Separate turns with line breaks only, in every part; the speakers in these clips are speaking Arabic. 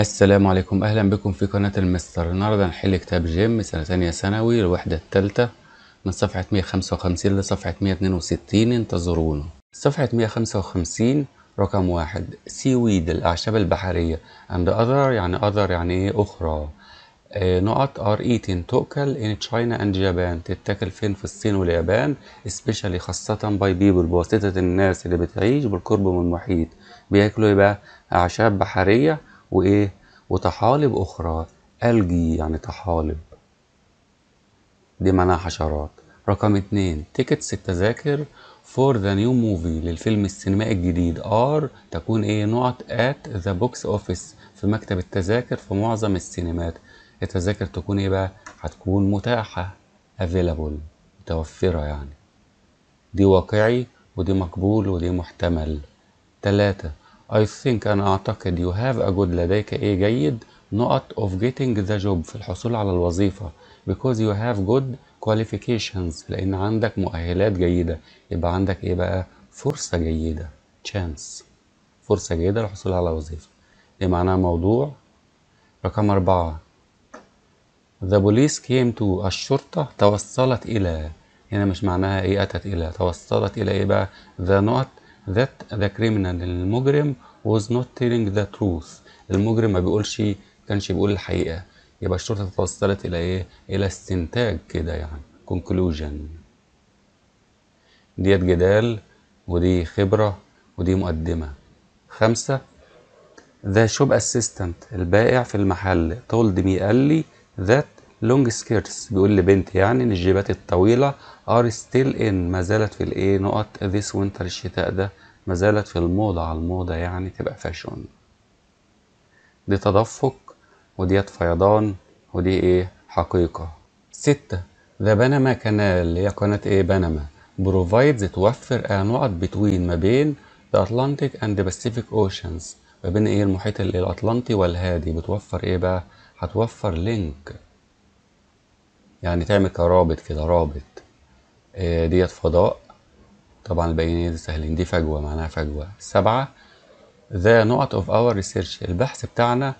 السلام عليكم اهلا بكم في قناة المستر النهاردة هنحل كتاب جيم سنة تانية ثانوي الوحدة التالتة من صفحة 155 لصفحة 162 انتظرونا صفحة 155 رقم واحد سيويد الأعشاب البحرية عند اذر يعني اذر يعني ايه أخرى آه، نقط are ايتين تؤكل in China and Japan تتاكل فين في الصين واليابان سبيشالي خاصة باي بيبل بواسطة الناس اللي بتعيش بالقرب من المحيط بياكلوا ايه بقى أعشاب بحرية وإيه وطحالب أخرى ألجي يعني طحالب دي معناها حشرات رقم اتنين تيكتس التذاكر فور ذا نيو موفي للفيلم السينمائي الجديد ار تكون ايه نقط ات ذا بوكس اوفيس في مكتب التذاكر في معظم السينمات التذاكر تكون ايه بقى هتكون متاحة available متوفرة يعني دي واقعي ودي مقبول ودي محتمل تلاتة I think أنا أعتقد you have a good لديك إيه جيد نقط of getting the job في الحصول على الوظيفة because you have good qualifications لأن عندك مؤهلات جيدة يبقى عندك إيه بقى فرصة جيدة chance فرصة جيدة للحصول على وظيفة إيه معناها موضوع رقم أربعة The police came to الشرطة توصلت إلى هنا مش معناها إيه أتت إلى توصلت إلى إيه بقى the نقط that the criminal المجرم was not telling the truth المجرم ما بيقولش كانش بيقول الحقيقة يبقى الشرطة توصلت إلى إيه؟ إلى استنتاج كده يعني conclusion ديت جدال ودي خبرة ودي مقدمة خمسة The shop assistant البائع في المحل told me قال لي that لونج سكيرتس بيقول لبنت يعني ان الجيبات الطويله ار ستيل ان ما زالت في الايه نقط ذيس وينتر الشتاء ده ما زالت في الموضه على الموضه يعني تبقى فاشون دي تدفق وديت فيضان ودي ايه حقيقه ستة ذا بنما كانال اللي هي قناه ايه بنما بروفايدز توفر نقط بتوين ما بين ذا اتلانتيك اند باسيفيك اوشنز ما بين ايه المحيط الاطلنطي والهادي بتوفر ايه بقى هتوفر لينك يعني تعمل كرابط كده رابط آه ديت فضاء طبعا البيانات سهلين دي فجوة معناها فجوة سبعة the نقط of our research البحث بتاعنا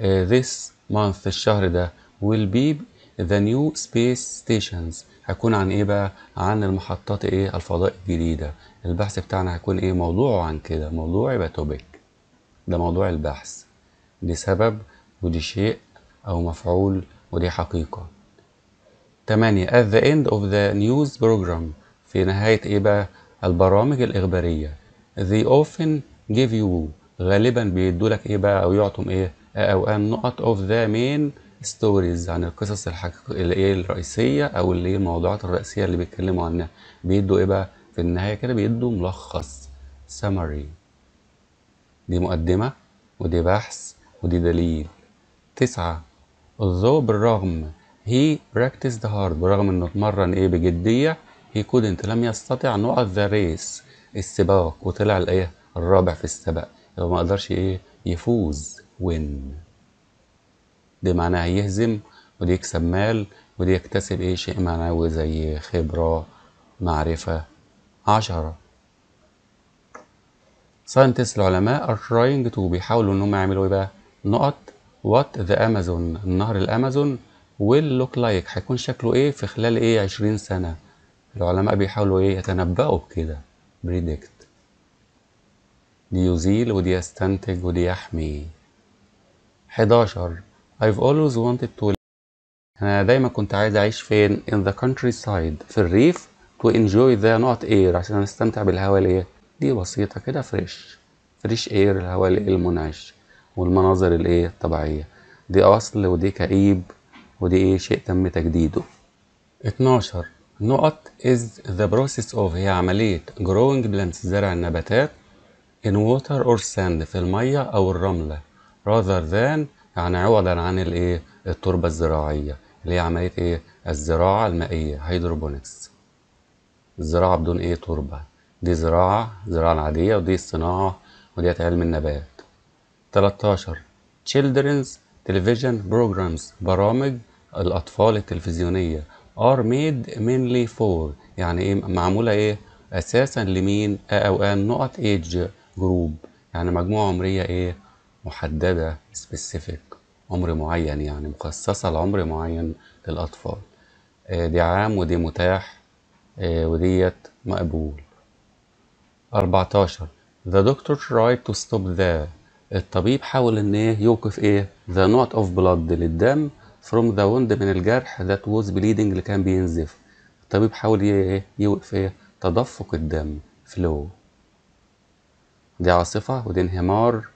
آه this month الشهر ده will be the new space stations هيكون عن ايه بقى عن المحطات ايه الفضاء الجديدة البحث بتاعنا هيكون ايه موضوعه عن كده موضوع يبقى توبيك ده موضوع البحث دي سبب ودي شيء او مفعول ودي حقيقة 8 at the end of the news program في نهاية إيه بقى البرامج الإخبارية they often give you غالبا بيدوا لك إيه بقى أو يعطوا إيه أو النقط of the main stories عن القصص الحقيقية اللي إيه الرئيسية أو اللي هي إيه؟ الموضوعات الرئيسية اللي بيتكلموا عنها بيدوا إيه بقى في النهاية كده بيدوا ملخص summary دي مقدمة ودي بحث ودي دليل تسعة although بالرغم هي practiced هارد برغم انه اتمرن ايه بجديه هي كودنت لم يستطع نقط ذا ريس السباق وطلع الايه الرابع في السباق يبقى ما قدرش ايه يفوز وين دي معناها يهزم ودي يكسب مال ودي يكتسب ايه شيء معنوي زي خبرة معرفة عشرة ساينتست العلماء are trying to بيحاولوا انهم يعملوا ايه بقى نقط وات ذا امازون نهر الامازون واللوك لايك هيكون شكله ايه في خلال ايه 20 سنه العلماء بيحاولوا ايه يتنبأوا بكده بريدكت دي يزيل ودي يستنتج ودي يحمي 11 I've always wanted to أنا دايما كنت عايز أعيش فين in the countryside في الريف to enjoy the not air عشان أستمتع بالهواء الإيه دي بسيطة كده فريش فريش اير الهواء المنعش والمناظر الإيه الطبيعية دي أصل ودي كئيب ودي ايه شيء تم تجديده 12 نقط is the process of هي عملية growing plants زرع النباتات in water or sand في المية أو الرملة rather than يعني عوضا عن الايه التربة الزراعية اللي هي عملية ايه الزراعة المائية هيدروبونكس الزراعة بدون ايه تربة دي زراعة زراعة العادية ودي الصناعة وديت علم النبات 13 children's television programs برامج الأطفال التلفزيونية are made mainly for يعني إيه معمولة إيه أساسا لمين أو أن نقط age جروب يعني مجموعة عمرية إيه محددة specific عمر معين يعني مخصصة لعمر معين للأطفال آه، دي عام ودي متاح آه، وديت مقبول 14 The doctor tried to stop the الطبيب حاول ان ايه يوقف ايه the knot of blood للدم from the wound من الجرح ذات was بليدنج اللي كان بينزف الطبيب حاول ايه يوقف ايه تدفق الدم فلو دي عاصفة ودي انهمار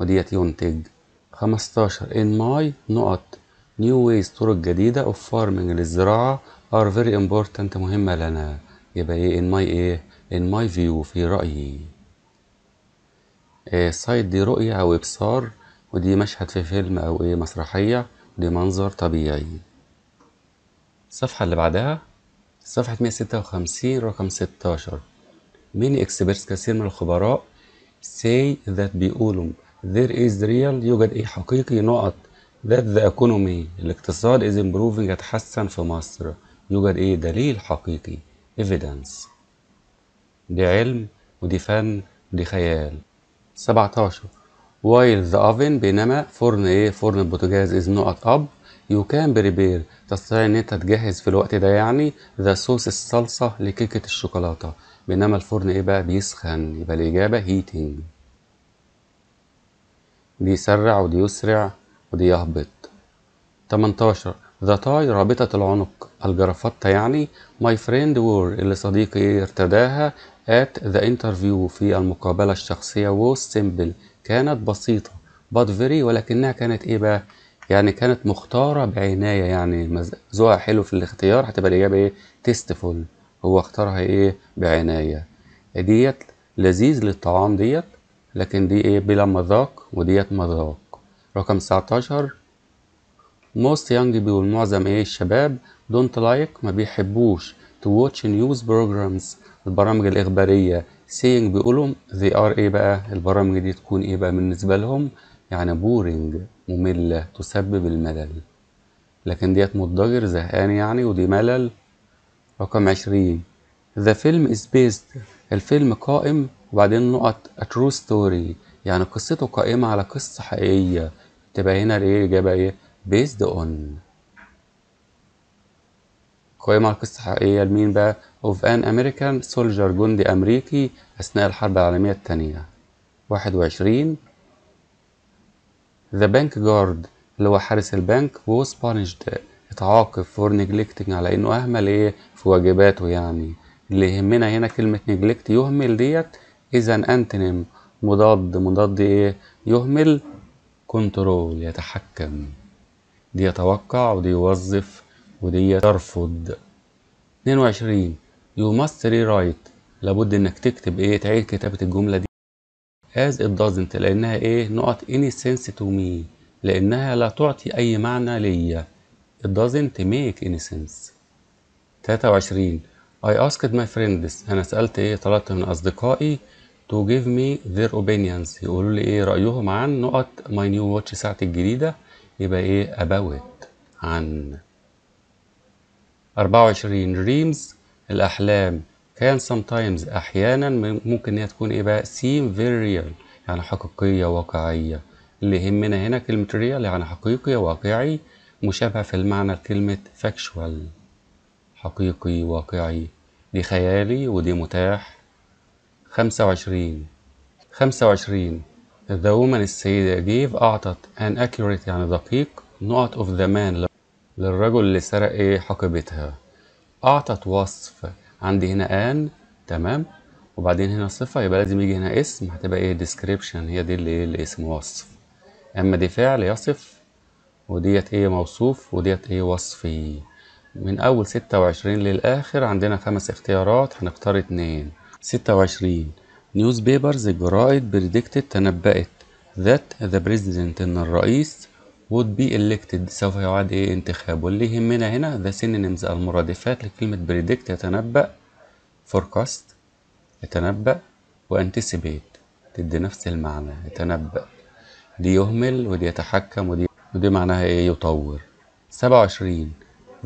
وديت ينتج 15 in my نقط new ways طرق جديدة of farming للزراعة are very important مهمة لنا يبقى ايه in my ايه in my view في رأيي إيه سايد دي رؤية أو إبصار ودي مشهد في فيلم أو ايه مسرحية لمنظر طبيعي الصفحة اللي بعدها صفحة 156 رقم 16 many experts كثير من الخبراء say that بيقولوا there is real يوجد ايه حقيقي نقط that the economy الاقتصاد is improving يتحسن في مصر يوجد ايه دليل حقيقي evidence دي علم ودي فن ودي خيال 17 while the oven بينما فرن ايه فرن البوتاجاز is not up you can prepare تستطيع ان انت تجهز في الوقت ده يعني the صوص الصلصة لكيكة الشوكولاتة بينما الفرن ايه بقى بيسخن يبقى الاجابة heating دي يسرع ودي يسرع ودي يهبط 18 ذا تاي رابطة العنق الجرافطة يعني ماي فريند وور اللي صديقي ارتداها at the interview في المقابلة الشخصية was simple كانت بسيطة but very ولكنها كانت إيه بقى؟ يعني كانت مختارة بعناية يعني ذوقها حلو في الاختيار هتبقى الإجابة إيه؟ تيستفول هو اختارها إيه؟ بعناية ديت لذيذ للطعام ديت لكن دي إيه بلا مذاق وديت مذاق رقم 19 most young people معظم ايه الشباب don't like ما بيحبوش to watch news programs البرامج الإخبارية سينج بيقولهم they are ايه بقى البرامج دي تكون ايه بقى بالنسبة لهم يعني بورينج مملة تسبب الملل لكن ديت مضجر زهقان يعني ودي ملل رقم عشرين ذا فيلم از بيست الفيلم قائم وبعدين نقط ا ترو ستوري يعني قصته قائمة على قصة حقيقية تبقى هنا الايه الإجابة ايه بيست اون قائمة على قصة حقيقية لمين بقى؟ أوف أن أمريكان سولجر جندي أمريكي أثناء الحرب العالمية التانية واحد وعشرين ذا بانك جارد اللي هو حارس البنك was punished اتعاقب فور neglecting على إنه أهمل إيه في واجباته يعني اللي يهمنا هنا كلمة neglect يهمل ديت إذا أنتنم مضاد مضاد إيه يهمل كنترول يتحكم دي يتوقع ودي يوظف ودي ترفض 22 يو ماست ري رايت لابد انك تكتب ايه تعيد كتابة الجملة دي as it doesn't لانها ايه نقط any sense to me لانها لا تعطي اي معنى ليا it doesn't make any sense 23 I asked my friends انا سألت ايه طلبت من اصدقائي to give me their opinions يقولوا لي ايه رأيهم عن نقط my new watch ساعتي الجديدة يبقى ايه about عن 24 dreams الأحلام كان sometimes أحيانا ممكن إنها تكون إيه بقى seem very real يعني حقيقية واقعية اللي يهمنا هنا كلمة real يعني حقيقي واقعي مشابهة في المعنى لكلمة factual حقيقي واقعي دي خيالي ودي متاح 25 25 The woman السيدة gave أعطت an accurate يعني دقيق نقط of the man للرجل اللي سرق ايه حقيبتها اعطت وصف عندي هنا ان تمام وبعدين هنا صفة يبقى لازم يجي هنا اسم هتبقى ايه ديسكريبشن هي دي اللي ايه الاسم وصف اما دي فعل يصف وديت ايه موصوف وديت ايه وصفي من اول ستة وعشرين للاخر عندنا خمس اختيارات هنختار اتنين ستة وعشرين نيوز بيبرز الجرائد بريدكتد تنبأت ذات ذا بريزدنت ان الرئيس would be elected سوف يعاد ايه انتخاب واللي يهمنا هنا the synonyms المرادفات لكلمة predict يتنبأ forecast يتنبأ anticipate تدي نفس المعنى يتنبأ دي يهمل ودي يتحكم ودي ودي معناها ايه يطور سبعة وعشرين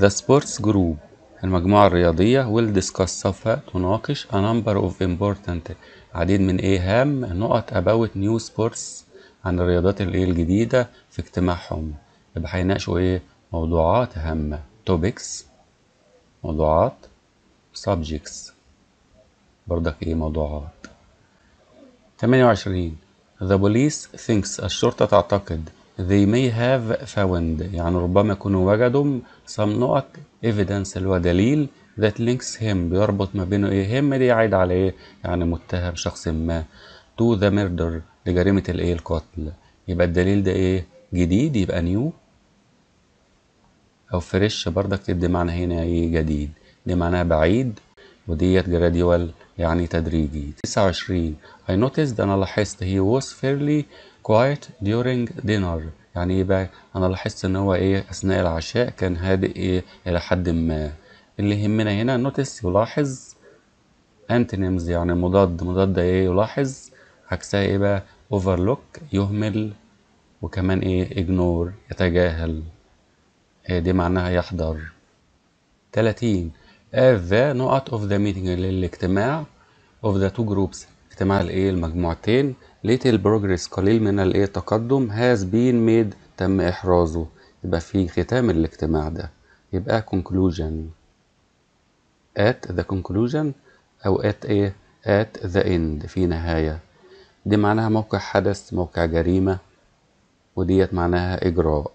the sports group المجموعة الرياضية will discuss سوف تناقش a number of important عديد من ايه هام نقط about new sports عن الرياضات الايه الجديده في اجتماعهم يبقى هيناقشوا ايه موضوعات هامه topics موضوعات subjects بردك ايه موضوعات 28 The police thinks الشرطة تعتقد they may have found يعني ربما يكونوا وجدوا some نقط evidence اللي هو دليل that links him بيربط ما بينه ايه him دي عايد على ايه يعني متهم شخص ما تو ذا ميردر لجريمة الايه القتل يبقى الدليل ده ايه جديد يبقى نيو او فريش برضك دي معنى هنا ايه جديد دي معناها بعيد وديت جراديوال يعني تدريجي 29 I noticed أنا لاحظت he was fairly quiet during dinner يعني ايه بقى أنا لاحظت إن هو إيه أثناء العشاء كان هادئ إيه إلى حد ما اللي يهمنا هنا notice يلاحظ antonyms يعني مضاد مضاد إيه يلاحظ عكسها ايه بقى overlook يهمل وكمان ايه ignore يتجاهل إيه دي معناها يحضر 30 اذا آه، the نقط of the meeting للاجتماع of the two groups اجتماع الايه المجموعتين little progress قليل من الايه التقدم has been made تم احرازه يبقى في ختام الاجتماع ده يبقى conclusion at the conclusion او at ايه at the end في نهايه دي معناها موقع حدث موقع جريمة وديت معناها إجراء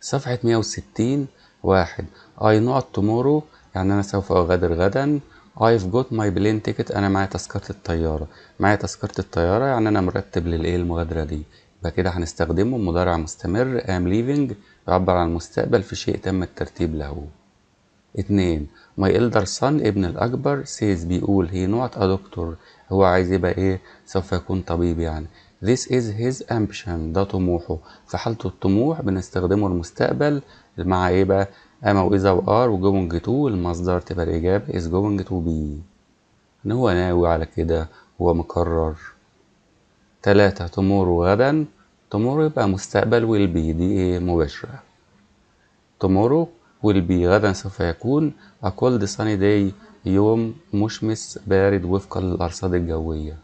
صفحة 160 واحد I not tomorrow يعني أنا سوف أغادر غدا I've got my plane ticket أنا معايا تذكرة الطيارة معايا تذكرة الطيارة يعني أنا مرتب للإيه المغادرة دي يبقى كده هنستخدمه مضارع مستمر I'm leaving يعبر عن المستقبل في شيء تم الترتيب له اتنين my elder son ابن الأكبر says بيقول he not a doctor هو عايز يبقى ايه سوف يكون طبيب يعني This is his ambition ده طموحه في حالة الطموح بنستخدمه المستقبل مع ايه بقى اما واذا وار وجوينج تو المصدر تبقى الاجابة is going to be ان هو ناوي على كده هو مقرر تلاتة تمور غدا تمور يبقى مستقبل will be دي ايه مباشرة tomorrow will be غدا سوف يكون a cold sunny day يوم مشمس بارد وفقا للأرصاد الجوية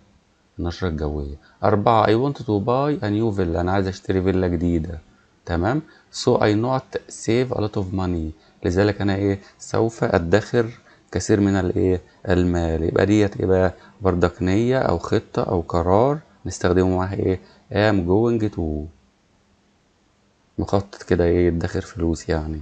النشرة الجوية أربعة I want to buy a new villa أنا عايز أشتري فيلا جديدة تمام so I not save a lot of money لذلك أنا إيه سوف أدخر كثير من الإيه المال يبقى ديت إيه بقى بردك نية أو خطة أو قرار نستخدمه معاه إيه ام going to مخطط كده إيه يدخر فلوس يعني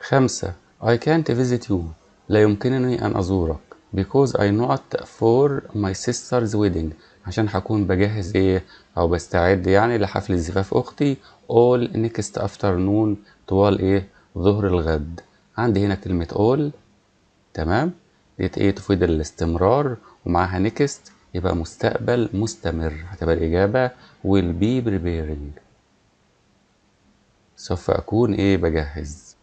خمسة I can't visit you لا يمكنني أن أزورك because I not for my sister's wedding عشان هكون بجهز إيه أو بستعد يعني لحفل زفاف أختي all next afternoon طوال إيه ظهر الغد عندي هنا كلمة all تمام ديت إيه تفيد الاستمرار ومعاها next يبقى مستقبل مستمر هتبقى الإجابة will be preparing سوف أكون إيه بجهز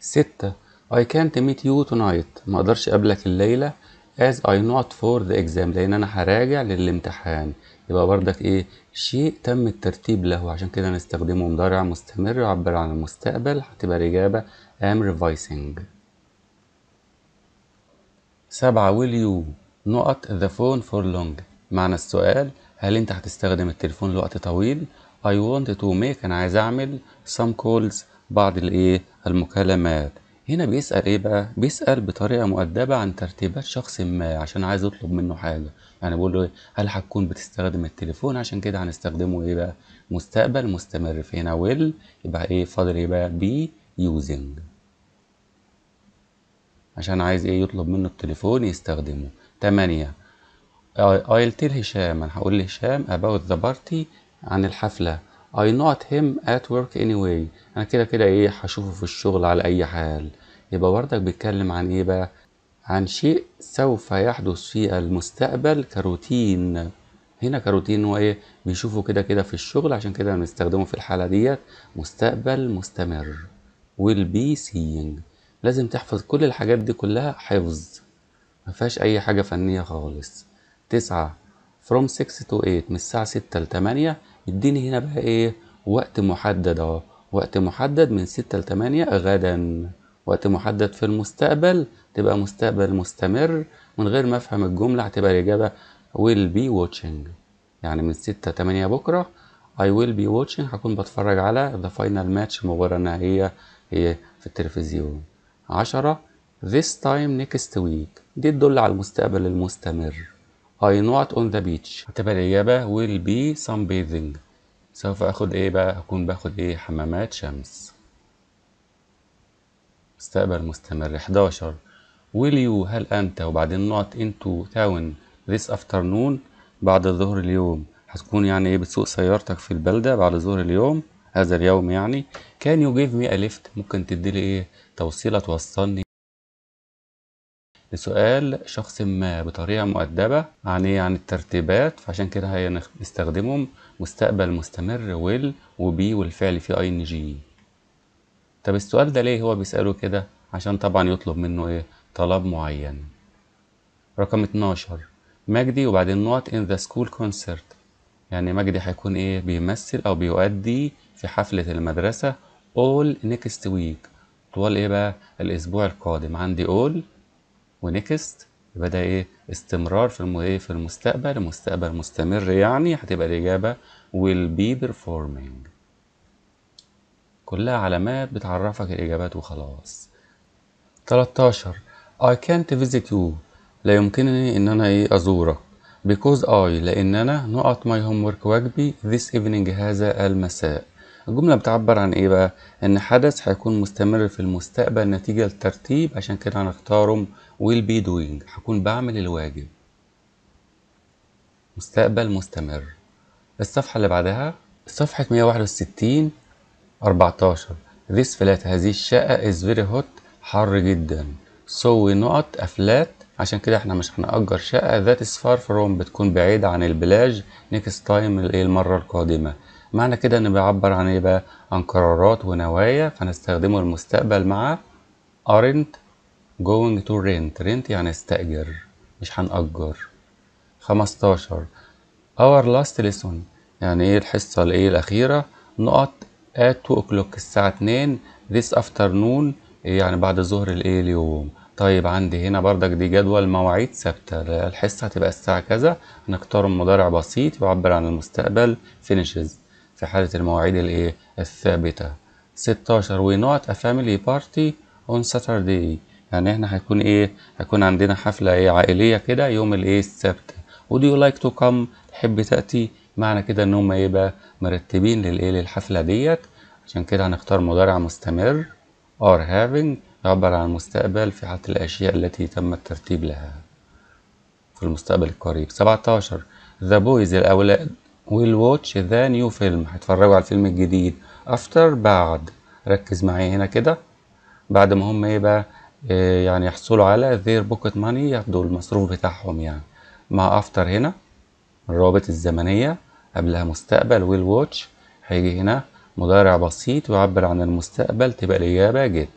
ستة I can't meet you tonight ما اقدرش اقابلك الليله as I not for the exam لان انا هراجع للامتحان يبقى بردك ايه شيء تم الترتيب له عشان كده نستخدمه مضارع مستمر يعبر عن المستقبل هتبقى الاجابه am revising سبعة will you not the phone for long معنى السؤال هل انت هتستخدم التليفون لوقت طويل I want to make انا عايز اعمل some calls بعض الايه المكالمات هنا بيسأل ايه بقى بيسأل بطريقة مؤدبة عن ترتيبات شخص ما عشان عايز يطلب منه حاجة يعني بقول له ايه هل هتكون بتستخدم التليفون عشان كده هنستخدمه ايه بقى مستقبل مستمر فهنا ويل يبقى ايه فاضل ايه بقى بي يوزنج عشان عايز ايه يطلب منه التليفون يستخدمه تمانية آه، I'll tell هشام انا هقول لهشام about the party عن الحفلة I not him at work anyway أنا كده كده إيه هشوفه في الشغل على أي حال يبقى وردك بيتكلم عن ايه بقى عن شيء سوف يحدث في المستقبل كروتين هنا كروتين هو ايه بيشوفه كده كده في الشغل عشان كده بنستخدمه في الحاله ديت مستقبل مستمر will be seeing لازم تحفظ كل الحاجات دي كلها حفظ مفيهاش اي حاجه فنيه خالص تسعة from 6 to 8 من الساعه 6 ل 8 يديني هنا بقى ايه وقت محدد اهو وقت محدد من 6 ل 8 غدا وقت محدد في المستقبل تبقى مستقبل مستمر من غير ما افهم الجملة هتبقى الإجابة will be watching يعني من 6 8 بكرة I will be watching هكون بتفرج على the final match المباراة النهائية إيه في التلفزيون عشرة this time next week دي تدل على المستقبل المستمر I not on the beach هتبقى الإجابة will be sunbathing سوف أخد إيه بقى هكون باخد إيه حمامات شمس مستقبل مستمر 11 will you هل أنت وبعدين نقط into town this afternoon بعد ظهر اليوم هتكون يعني ايه بتسوق سيارتك في البلدة بعد ظهر اليوم هذا اليوم يعني can you give me a lift ممكن تديلي ايه توصيلة توصلني لسؤال شخص ما بطريقة مؤدبة عن ايه عن الترتيبات فعشان كده هنستخدمهم مستقبل مستمر will وبي والفعل في ing ان جي طب السؤال ده ليه هو بيسأله كده عشان طبعا يطلب منه ايه طلب معين رقم 12 مجدي وبعدين نوت ان ذا سكول كونسرت يعني مجدي هيكون ايه بيمثل او بيؤدي في حفلة المدرسة all next week طوال ايه بقى الاسبوع القادم عندي all ونكست يبقى ده ايه استمرار في الم... إيه؟ في المستقبل مستقبل مستمر يعني هتبقى الاجابة will be performing كلها علامات بتعرفك الإجابات وخلاص 13 I can't visit you لا يمكنني إن أنا إيه أزورك because I لأن أنا نقط my homework واجبي this evening هذا المساء الجملة بتعبر عن إيه بقى؟ إن حدث هيكون مستمر في المستقبل نتيجة لترتيب عشان كده هنختارهم will be doing هكون بعمل الواجب مستقبل مستمر الصفحة اللي بعدها صفحة 161 14 This flat هذه الشقة is very hot حر جدا so we not a flat عشان كده احنا مش هنأجر شقة that is far from بتكون بعيدة عن البلاج next time ايه المرة القادمة معنى كده ان بيعبر عن ايه بقى عن قرارات ونوايا فنستخدمه المستقبل مع aren't going to rent rent يعني استأجر مش هنأجر 15 our last lesson يعني ايه الحصة الايه الأخيرة نقط at 2 o'clock الساعة 2 this afternoon يعني بعد ظهر الايه اليوم طيب عندي هنا بردك دي جدول مواعيد ثابتة الحصة هتبقى الساعة كذا هنختار مضارع بسيط يعبر عن المستقبل finishes في حالة المواعيد الايه الثابتة 16 we not a family party on Saturday يعني احنا هيكون ايه هيكون عندنا حفلة ايه عائلية كده يوم الايه السبت would you like to come تحب تأتي معنى كده ان هم يبقى مرتبين للايه للحفله ديت عشان كده هنختار مضارع مستمر are having يعبر عن المستقبل في حالة الأشياء التي تم الترتيب لها في المستقبل القريب 17 The boys الأولاد will watch the new film هيتفرجوا على الفيلم الجديد after بعد ركز معايا هنا كده بعد ما هم يبقى آه، يعني يحصلوا على their pocket money ياخدوا المصروف بتاعهم يعني مع after هنا الروابط الزمنية قبلها مستقبل ويل واتش هيجي هنا مضارع بسيط يعبر عن المستقبل تبقى الإجابة جت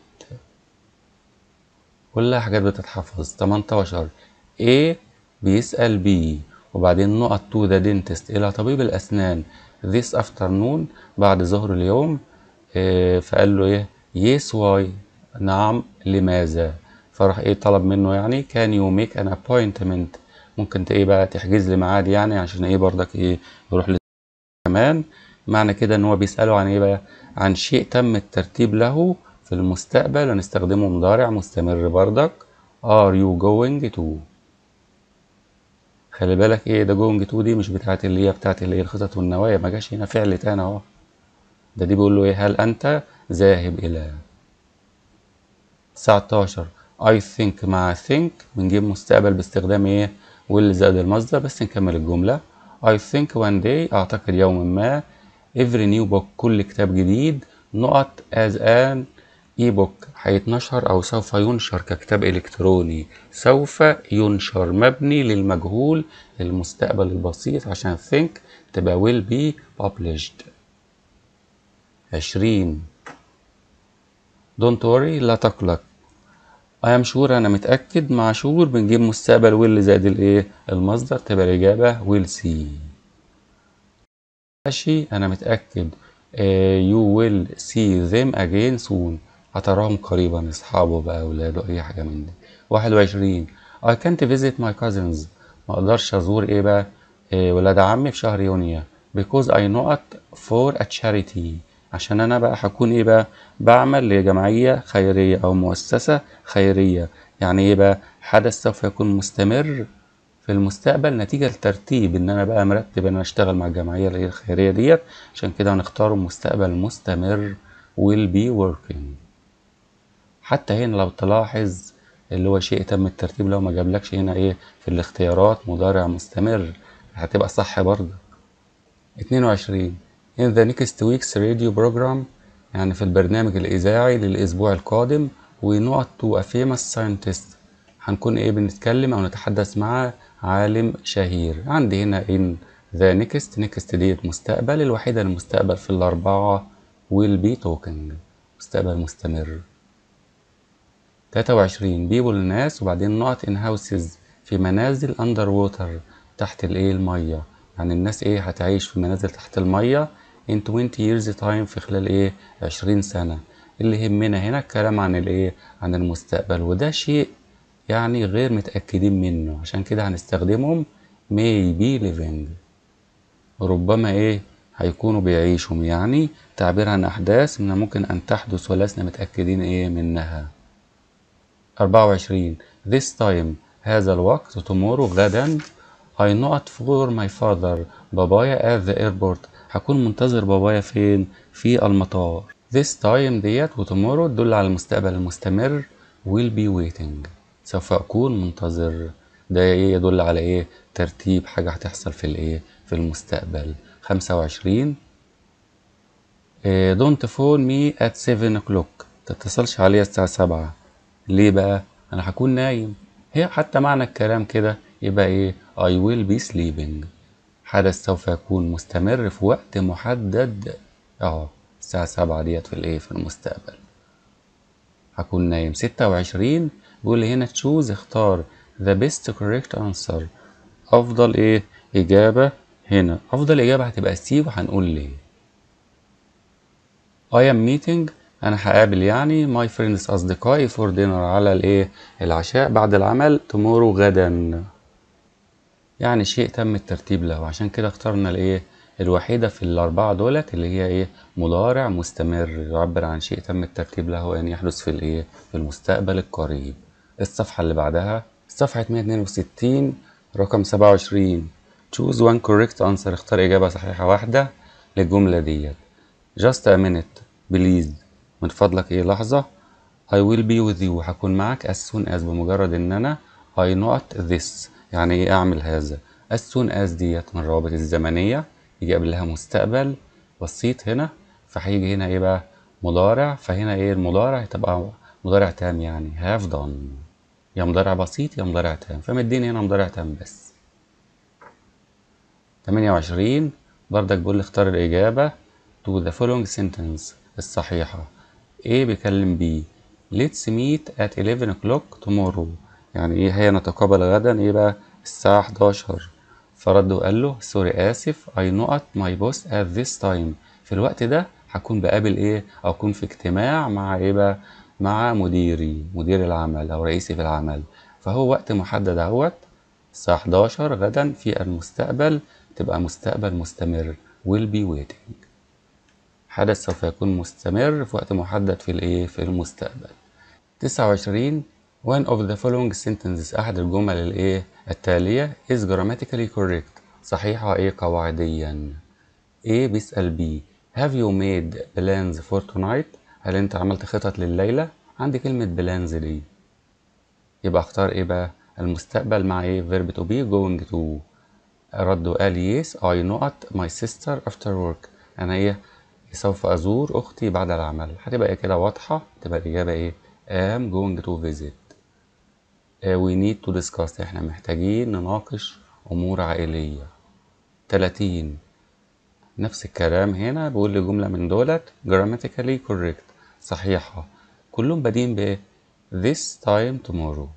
كلها حاجات بتتحفظ 18 A بيسأل B وبعدين نقط تو ذا دينتست إلى طبيب الأسنان this afternoon بعد ظهر اليوم إيه فقال له إيه يس واي نعم لماذا فراح إيه طلب منه يعني can you make an appointment ممكن ايه بقى تحجز لي ميعاد يعني عشان ايه برضك ايه يروح كمان معنى كده ان هو بيساله عن ايه بقى عن شيء تم الترتيب له في المستقبل هنستخدمه مضارع مستمر بردك ار يو جوينج تو خلي بالك ايه ده جوينج تو دي مش بتاعت اللي هي بتاعت اللي هي الخطط والنوايا ما جاش هنا فعل تاني اهو ده دي بيقول له ايه هل انت ذاهب الى 19 I think مع think بنجيب مستقبل باستخدام ايه واللي زاد المصدر بس نكمل الجملة I think one day أعتقد يوما ما every new book كل كتاب جديد نقط as an e-book هيتنشر أو سوف ينشر ككتاب إلكتروني سوف ينشر مبني للمجهول المستقبل البسيط عشان think تبقى will be published عشرين don't worry لا تقلق ايام شور انا متاكد مع شور بنجيب مستقبل واللي زائد الايه المصدر تبقى الاجابه ويل سي ماشي انا متاكد يو ويل سي ذيم اجين سون هتراهم قريبا اصحابه بقى اولاده اي حاجه من دي 21 I can't visit my cousins ما اقدرش ازور ايه بقى آه، ولاد عمي في شهر يونيو because I know it for a charity عشان انا بقى هكون ايه بقى بعمل لجمعيه خيريه او مؤسسه خيريه يعني ايه بقى حدث سوف يكون مستمر في المستقبل نتيجة لترتيب ان انا بقى مرتب ان انا اشتغل مع الجمعية الخيرية ديت عشان كده هنختار مستقبل مستمر will be working حتى هنا لو تلاحظ اللي هو شيء تم الترتيب لو ما جابلكش هنا ايه في الاختيارات مضارع مستمر هتبقى صح برضه 22 in the next week's radio program يعني في البرنامج الإذاعي للأسبوع القادم we not to a famous scientist هنكون إيه بنتكلم أو نتحدث مع عالم شهير عندي هنا in the next next ديت مستقبل الوحيدة المستقبل في الأربعة will be talking مستقبل مستمر 23 بيبول الناس وبعدين نقط in houses في منازل اندر ووتر تحت الايه الميه يعني الناس ايه هتعيش في منازل تحت الميه in 20 years time في خلال ايه 20 سنة اللي يهمنا هنا الكلام عن الايه عن المستقبل وده شيء يعني غير متأكدين منه عشان كده هنستخدمهم maybe living ربما ايه هيكونوا بيعيشهم يعني تعبير عن أحداث من ممكن أن تحدث ولسنا متأكدين إيه منها 24 This time هذا الوقت tomorrow غدا I not for my father بابايا at the airport هكون منتظر بابايا فين في المطار this time ديت و tomorrow تدل على المستقبل المستمر will be waiting سوف أكون منتظر ده إيه يدل على إيه ترتيب حاجة هتحصل في الإيه في المستقبل خمسة وعشرين إيه، don't phone me at 7 o'clock تتصلش عليا الساعة سبعة ليه بقى أنا هكون نايم هي حتى معنى الكلام كده يبقى إيه I will be sleeping حدث سوف يكون مستمر في وقت محدد اهو الساعة سبعة ديت في الايه في المستقبل هكون نايم ستة وعشرين بيقول لي هنا تشوز اختار ذا بيست كوريكت انسر افضل ايه اجابة هنا افضل اجابة هتبقى سي وهنقول ليه I am meeting أنا هقابل يعني my friends أصدقائي for dinner على الإيه العشاء بعد العمل tomorrow غدا يعني شيء تم الترتيب له وعشان كده اخترنا الايه الوحيدة في الأربعة دولت اللي هي إيه مضارع مستمر يعبر عن شيء تم الترتيب له أن يحدث في الإيه في المستقبل القريب الصفحة اللي بعدها صفحة 162 رقم 27 choose one correct answer اختار إجابة صحيحة واحدة للجملة ديت just a minute please من فضلك إيه لحظة I will be with you هكون معك as soon as بمجرد إن أنا I not this يعني ايه اعمل هذا as soon as ديت من الروابط الزمنية يجي قبلها مستقبل بسيط هنا فهيجي هنا ايه بقى مضارع فهنا ايه المضارع هتبقى مضارع تام يعني have done يا مضارع بسيط يا مضارع تام فمديني هنا مضارع تام بس 28 برضك بيقول لي اختار الإجابة to the following sentence الصحيحة A بيكلم B let's meet at 11 o'clock tomorrow يعني ايه هي نتقابل غدا ايه بقى الساعة 11 فرد وقال له سوري آسف I not my boss at this time في الوقت ده هكون بقابل إيه أو أكون في اجتماع مع إيه بقى مع مديري مدير العمل أو رئيسي في العمل فهو وقت محدد اهوت الساعة 11 غدا في المستقبل تبقى مستقبل مستمر will be waiting حدث سوف يكون مستمر في وقت محدد في الايه في المستقبل 29 One of the following sentences أحد الجمل الإيه التالية is grammatically correct صحيحة إيه قواعديا A بيسأل B Have you made plans for tonight؟ هل أنت عملت خطط لليلة؟ عندي كلمة plans دي يبقى أختار إيه بقى؟ المستقبل مع إيه verb to be going to رده قال yes I not my sister after work أنا إيه سوف أزور أختي بعد العمل هتبقى إيه كده واضحة تبقى الإجابة إيه am going to visit وي نيد تو ديسكاس احنا محتاجين نناقش امور عائليه 30 نفس الكلام هنا بيقول لي جمله من دولت grammatically correct صحيحه كلهم بادئين بايه this time tomorrow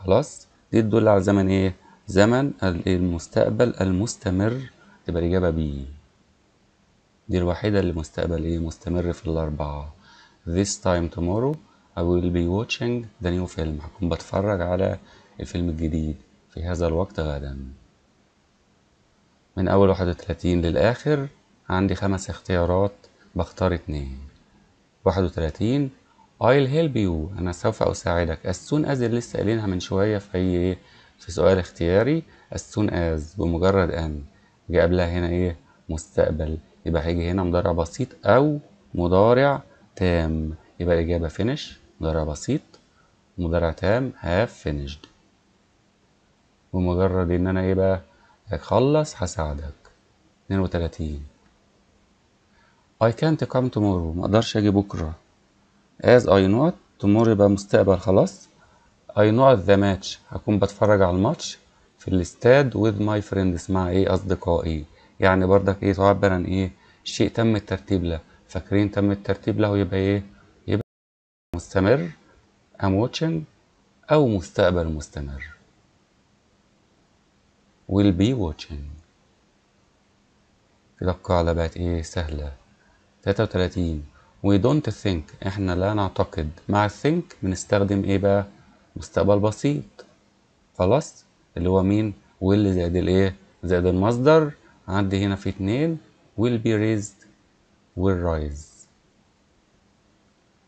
خلاص دي تدل على زمن ايه زمن المستقبل المستمر تبقى الاجابه بي دي الوحيده اللي مستقبل ايه مستمر في الاربعه this time tomorrow I will be watching the new film هكون بتفرج على الفيلم الجديد في هذا الوقت غدا من أول واحد وتلاتين للآخر عندي خمس اختيارات بختار اتنين واحد وتلاتين I'll help you أنا سوف أساعدك as soon as اللي لسه قايلينها من شوية في أي إيه؟ في سؤال اختياري as soon as بمجرد أن جه قبلها هنا إيه مستقبل يبقى هيجي هنا مضارع بسيط أو مضارع تام يبقى الإجابة finish مضارع بسيط ومضارع تام هاف فينيشد بمجرد ان انا ايه بقى اخلص هساعدك 32 I can't come tomorrow مقدرش اجي بكره as I not tomorrow يبقى مستقبل خلاص I not the match هكون بتفرج على الماتش في الاستاد with my friends مع ايه اصدقائي يعني برضك ايه تعبر عن ايه شيء تم الترتيب له فاكرين تم الترتيب له يبقى ايه مستمر I'm watching أو مستقبل مستمر will be watching كده القاعدة بقت ايه سهلة 33 we don't think احنا لا نعتقد مع think بنستخدم ايه بقى مستقبل بسيط خلاص اللي هو مين will زائد الايه زائد المصدر عندي هنا في اتنين will be raised will rise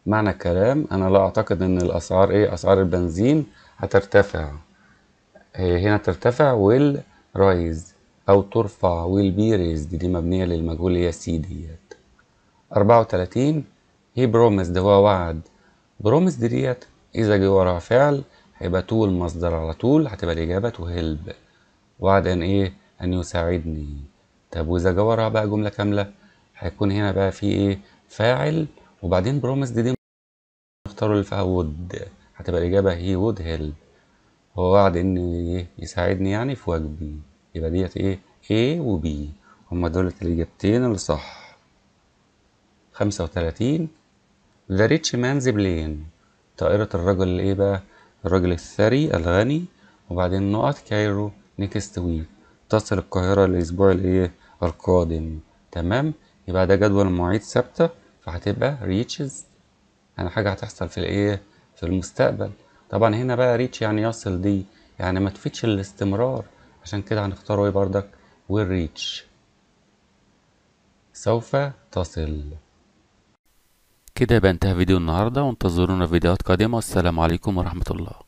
معنى الكلام انا لا اعتقد ان الاسعار ايه اسعار البنزين هترتفع هنا ترتفع ويل رايز او ترفع ويل بي ريز دي, دي مبنية للمجهول هي سي ديت اربعة وتلاتين هي برومس ده هو وعد برومس ديت اذا جه وراها فعل هيبقى طول مصدر على طول هتبقى الاجابة تو هيلب وعد ان ايه ان يساعدني طب واذا جه وراها بقى جملة كاملة هيكون هنا بقى في ايه فاعل وبعدين بروميس دي, دي اختاروا اللي فيها وود هتبقى الإجابة هي وود هيل هو وعد إن إيه يساعدني يعني في واجبي يبقى ديت إيه A و B هما دول الإجابتين اللي صح خمسة وتلاتين ذا ريتش مانز بلين طائرة الرجل الإيه بقى الرجل الثري الغني وبعدين نقط كايرو نيكست ويك تصل القاهرة الأسبوع الإيه القادم تمام يبقى ده جدول مواعيد ثابتة فهتبقى ريتشز يعني حاجة هتحصل في الايه في المستقبل طبعا هنا بقى ريتش يعني يصل دي يعني ما تفيدش الاستمرار عشان كده هنختار ايه بردك والريتش سوف تصل كده بنتهي فيديو النهاردة وانتظرونا في فيديوهات قادمة والسلام عليكم ورحمة الله